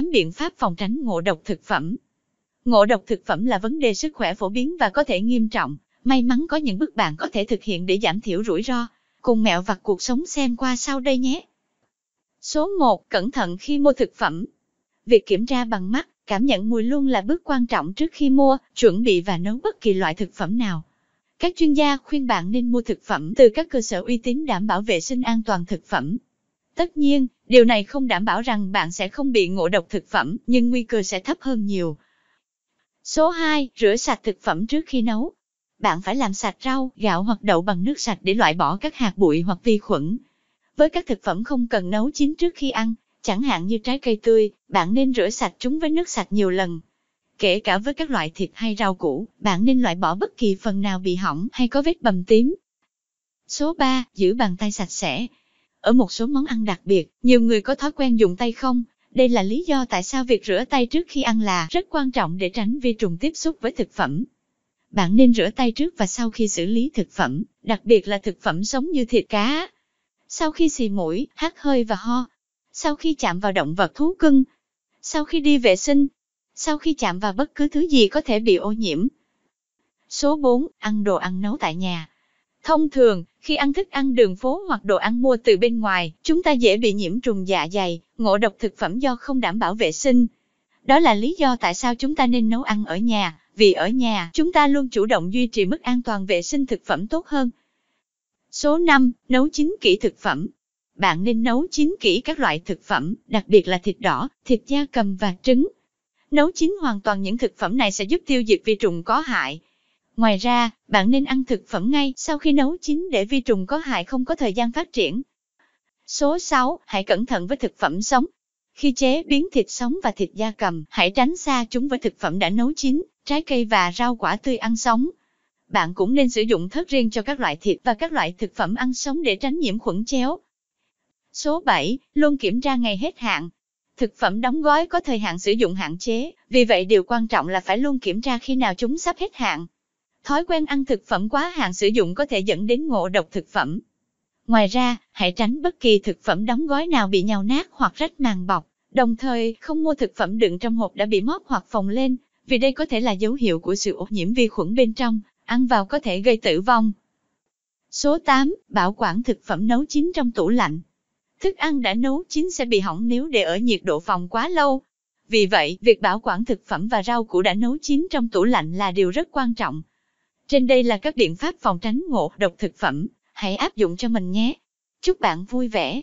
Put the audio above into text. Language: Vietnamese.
8 biện pháp phòng tránh ngộ độc thực phẩm. Ngộ độc thực phẩm là vấn đề sức khỏe phổ biến và có thể nghiêm trọng, may mắn có những bước bạn có thể thực hiện để giảm thiểu rủi ro. Cùng mẹo vặt cuộc sống xem qua sau đây nhé. Số 1. Cẩn thận khi mua thực phẩm. Việc kiểm tra bằng mắt, cảm nhận mùi luôn là bước quan trọng trước khi mua, chuẩn bị và nấu bất kỳ loại thực phẩm nào. Các chuyên gia khuyên bạn nên mua thực phẩm từ các cơ sở uy tín đảm bảo vệ sinh an toàn thực phẩm. Tất nhiên, điều này không đảm bảo rằng bạn sẽ không bị ngộ độc thực phẩm, nhưng nguy cơ sẽ thấp hơn nhiều. Số 2. Rửa sạch thực phẩm trước khi nấu. Bạn phải làm sạch rau, gạo hoặc đậu bằng nước sạch để loại bỏ các hạt bụi hoặc vi khuẩn. Với các thực phẩm không cần nấu chín trước khi ăn, chẳng hạn như trái cây tươi, bạn nên rửa sạch chúng với nước sạch nhiều lần. Kể cả với các loại thịt hay rau củ, bạn nên loại bỏ bất kỳ phần nào bị hỏng hay có vết bầm tím. Số 3. Giữ bàn tay sạch sẽ. Ở một số món ăn đặc biệt, nhiều người có thói quen dùng tay không. Đây là lý do tại sao việc rửa tay trước khi ăn là rất quan trọng để tránh vi trùng tiếp xúc với thực phẩm. Bạn nên rửa tay trước và sau khi xử lý thực phẩm, đặc biệt là thực phẩm sống như thịt cá. Sau khi xì mũi, hắt hơi và ho. Sau khi chạm vào động vật thú cưng. Sau khi đi vệ sinh. Sau khi chạm vào bất cứ thứ gì có thể bị ô nhiễm. Số 4. Ăn đồ ăn nấu tại nhà. Thông thường, khi ăn thức ăn đường phố hoặc đồ ăn mua từ bên ngoài, chúng ta dễ bị nhiễm trùng dạ dày, ngộ độc thực phẩm do không đảm bảo vệ sinh. Đó là lý do tại sao chúng ta nên nấu ăn ở nhà, vì ở nhà chúng ta luôn chủ động duy trì mức an toàn vệ sinh thực phẩm tốt hơn. Số 5. Nấu chín kỹ thực phẩm Bạn nên nấu chín kỹ các loại thực phẩm, đặc biệt là thịt đỏ, thịt da cầm và trứng. Nấu chín hoàn toàn những thực phẩm này sẽ giúp tiêu diệt vi trùng có hại, Ngoài ra, bạn nên ăn thực phẩm ngay sau khi nấu chín để vi trùng có hại không có thời gian phát triển. Số 6. Hãy cẩn thận với thực phẩm sống. Khi chế biến thịt sống và thịt da cầm, hãy tránh xa chúng với thực phẩm đã nấu chín, trái cây và rau quả tươi ăn sống. Bạn cũng nên sử dụng thớt riêng cho các loại thịt và các loại thực phẩm ăn sống để tránh nhiễm khuẩn chéo. Số 7. Luôn kiểm tra ngày hết hạn. Thực phẩm đóng gói có thời hạn sử dụng hạn chế, vì vậy điều quan trọng là phải luôn kiểm tra khi nào chúng sắp hết hạn. Thói quen ăn thực phẩm quá hạn sử dụng có thể dẫn đến ngộ độc thực phẩm. Ngoài ra, hãy tránh bất kỳ thực phẩm đóng gói nào bị nhào nát hoặc rách màng bọc, đồng thời không mua thực phẩm đựng trong hộp đã bị móp hoặc phồng lên, vì đây có thể là dấu hiệu của sự ô nhiễm vi khuẩn bên trong, ăn vào có thể gây tử vong. Số 8. Bảo quản thực phẩm nấu chín trong tủ lạnh. Thức ăn đã nấu chín sẽ bị hỏng nếu để ở nhiệt độ phòng quá lâu. Vì vậy, việc bảo quản thực phẩm và rau củ đã nấu chín trong tủ lạnh là điều rất quan trọng. Trên đây là các biện pháp phòng tránh ngộ độc thực phẩm, hãy áp dụng cho mình nhé. Chúc bạn vui vẻ!